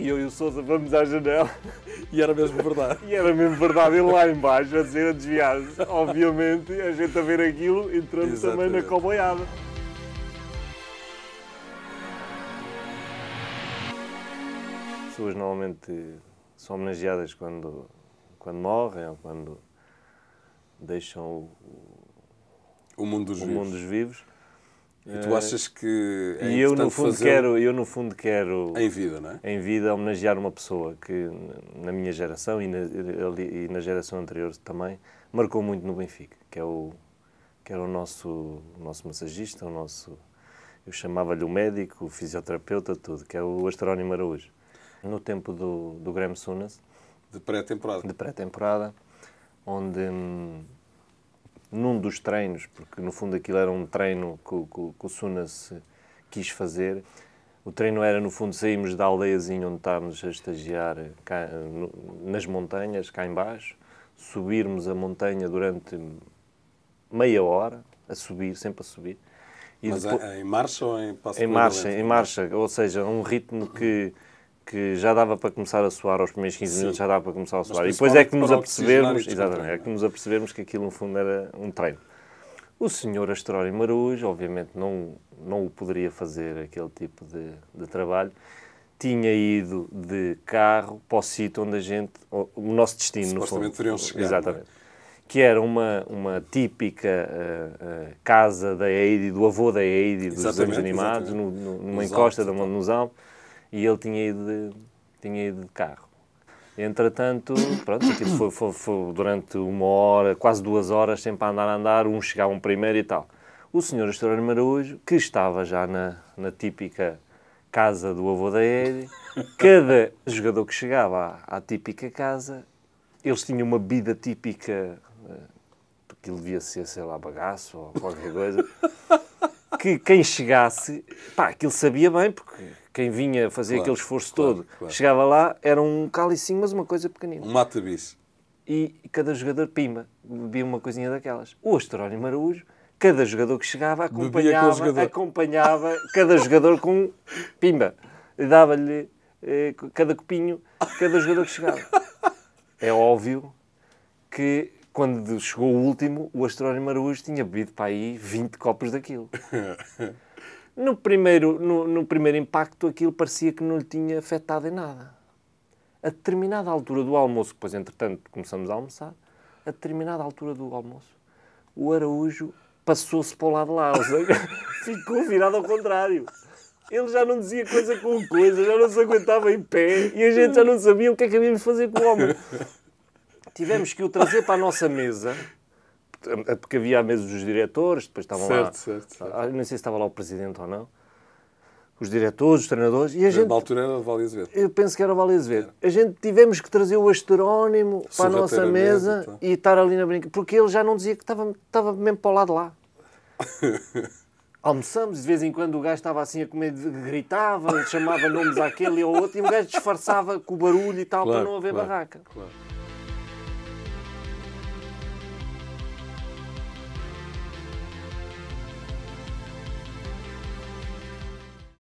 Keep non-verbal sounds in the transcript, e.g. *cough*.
E eu e o Sousa vamos à janela. E era mesmo verdade. e era mesmo verdade. Ele lá embaixo a dizer a desviar-se. Obviamente, a gente a ver aquilo, entrando também na coboiada. As pessoas normalmente são homenageadas quando, quando morrem ou quando deixam o, o, mundo, dos o mundo dos vivos e tu achas que é e eu no fundo quero eu no fundo quero em vida, não é? Em vida homenagear uma pessoa que na minha geração e na, e na geração anterior também marcou muito no Benfica, que é o que era o nosso o nosso massagista, o nosso eu chamava-lhe o médico, o fisioterapeuta, tudo, que é o Astrónimo Araújo. No tempo do do Graham Sunas, de pré-temporada. De pré-temporada, onde hum, num dos treinos, porque no fundo aquilo era um treino que, que, que o Suna quis fazer. O treino era, no fundo, saímos da aldeiazinha onde estávamos a estagiar cá, no, nas montanhas, cá embaixo, subirmos a montanha durante meia hora, a subir, sempre a subir. E Mas depois, é, é em marcha ou em passo Em marcha, em marcha, ou seja, um ritmo que que já dava para começar a soar aos primeiros 15 minutos, já dava para começar a soar. E depois é que nos apercebemos, exatamente, é que nos apercebemos que aquilo no fundo era um treino. O senhor Astrónimo Marujo obviamente, não, não o poderia fazer aquele tipo de, de trabalho. Tinha ido de carro para o sítio onde a gente, o nosso destino, no fundo. teriam chegado. É? Exatamente. Que era uma, uma típica uh, uh, casa da Eide, do avô da Eide, dos anos animados, no, no, numa encosta da Mão Alpes e ele tinha ido de, tinha ido de carro. Entretanto, pronto, aquilo foi, foi, foi, durante uma hora, quase duas horas, sempre a andar a andar, uns chegavam primeiro e tal. O senhor Estourano Maraújo, que estava já na, na típica casa do avô da Eri, cada jogador que chegava à, à, típica casa, eles tinham uma bebida típica, ele eh, devia ser, sei lá, bagaço ou qualquer coisa, que quem chegasse, pá, aquilo sabia bem, porque quem vinha fazer claro, aquele esforço claro, todo, claro. chegava lá, era um calicinho, mas uma coisa pequenina. Um mata -bis. E cada jogador pima, bebia uma coisinha daquelas. O Astrónio Araújo, cada jogador que chegava, acompanhava, jogador. acompanhava cada jogador com pimba. Dava-lhe eh, cada copinho, cada jogador que chegava. *laughs* É óbvio que quando chegou o último, o Astrónio Araújo tinha bebido para aí 20 copos daquilo. *laughs* No primeiro, no, no primeiro impacto, aquilo parecia que não lhe tinha afetado em nada. A determinada altura do almoço, pois entretanto começamos a almoçar, a determinada altura do almoço, o Araújo passou-se para o lado de lá, ou seja, *laughs* ficou virado ao contrário. Ele já não dizia coisa com coisa, já não se aguentava em pé e a gente já não sabia o que é que havíamos fazer com o homem. Tivemos que o trazer para a nossa mesa porque havia à mesa os diretores, depois estavam certo, lá. Certo, certo. Ah, não sei se estava lá o presidente ou não. Os diretores, os treinadores. E a gente, altura era o Vale Azevedo. Eu penso que era o Vale Azevedo. A gente tivemos que trazer o Asterónimo para a nossa mesa, tá. e estar ali na brinca. Porque ele já não dizia que estava, estava mesmo para o lado lá. *laughs* Almoçamos, de vez em quando o gajo estava assim a comer, gritava, chamava nomes àquele ou outro, e o gajo disfarçava com o barulho e tal claro, para não haver claro, barraca. Claro.